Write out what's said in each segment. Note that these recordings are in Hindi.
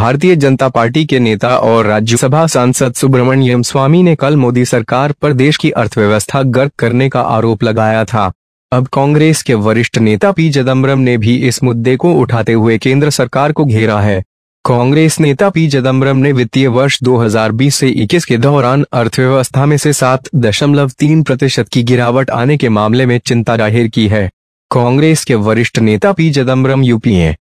भारतीय जनता पार्टी के नेता और राज्यसभा सांसद सुब्रमण्यम स्वामी ने कल मोदी सरकार पर देश की अर्थव्यवस्था गर्क करने का आरोप लगाया था अब कांग्रेस के वरिष्ठ नेता पी चिदम्बरम ने भी इस मुद्दे को उठाते हुए केंद्र सरकार को घेरा है कांग्रेस नेता पी चिदम्बरम ने वित्तीय वर्ष 2020 से 21 के दौरान अर्थव्यवस्था में से सात दशमलव तीन प्रतिशत की गिरावट आने के मामले में चिंता जाहिर की है कांग्रेस के वरिष्ठ नेता पी चिदम्बरम यूपीए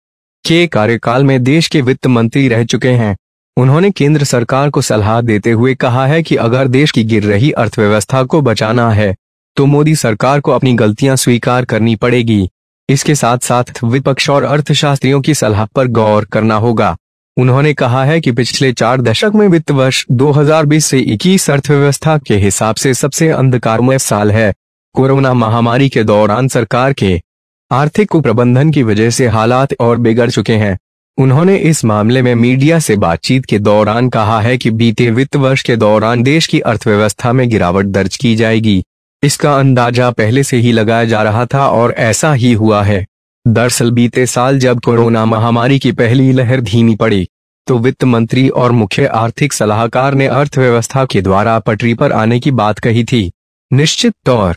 के कार्यकाल में देश के वित्त मंत्री रह चुके हैं उन्होंने केंद्र सरकार को सलाह देते हुए कहा है कि अगर देश की गिर रही अर्थव्यवस्था को बचाना है तो मोदी सरकार को अपनी गलतियां स्वीकार करनी पड़ेगी इसके साथ साथ विपक्ष और अर्थशास्त्रियों की सलाह पर गौर करना होगा उन्होंने कहा है कि पिछले चार दशक में वित्त वर्ष 2020 से 21 अर्थव्यवस्था के हिसाब से सबसे अंधकारमय साल है कोरोना महामारी के दौरान सरकार के आर्थिक कुप्रबंधन की वजह से हालात और बिगड़ चुके हैं उन्होंने इस मामले में मीडिया से बातचीत के दौरान कहा है कि बीते वित्त वर्ष के दौरान देश की अर्थव्यवस्था में गिरावट दर्ज की जाएगी इसका अंदाजा पहले से ही लगाया जा रहा था और ऐसा ही हुआ है दरअसल बीते साल जब कोरोना महामारी की पहली लहर धीमी पड़ी तो वित्त मंत्री और मुख्य आर्थिक सलाहकार ने अर्थव्यवस्था के द्वारा पटरी पर आने की बात कही थी निश्चित तौर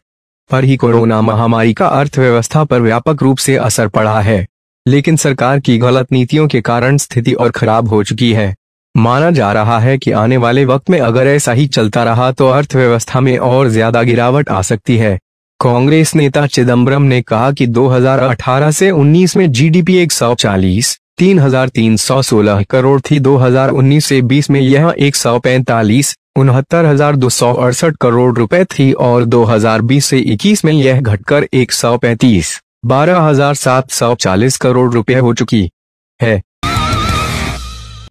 पर ही कोरोना महामारी का अर्थव्यवस्था पर व्यापक रूप से असर पड़ा है लेकिन सरकार की गलत नीतियों के कारण स्थिति और खराब हो चुकी है माना जा रहा है कि आने वाले वक्त में अगर ऐसा ही चलता रहा तो अर्थव्यवस्था में और ज्यादा गिरावट आ सकती है कांग्रेस नेता चिदम्बरम ने कहा कि 2018 से 19 में जीडीपी तीन तीन हजार सौ सोलह करोड़ थी 2019 से 20 में यह एक सौ पैंतालीस उनहत्तर हजार दो सौ अड़सठ करोड़ रुपए थी और 2020 से 21 में यह घटकर एक सौ पैंतीस बारह हजार सात सौ चालीस करोड़ रुपए हो चुकी है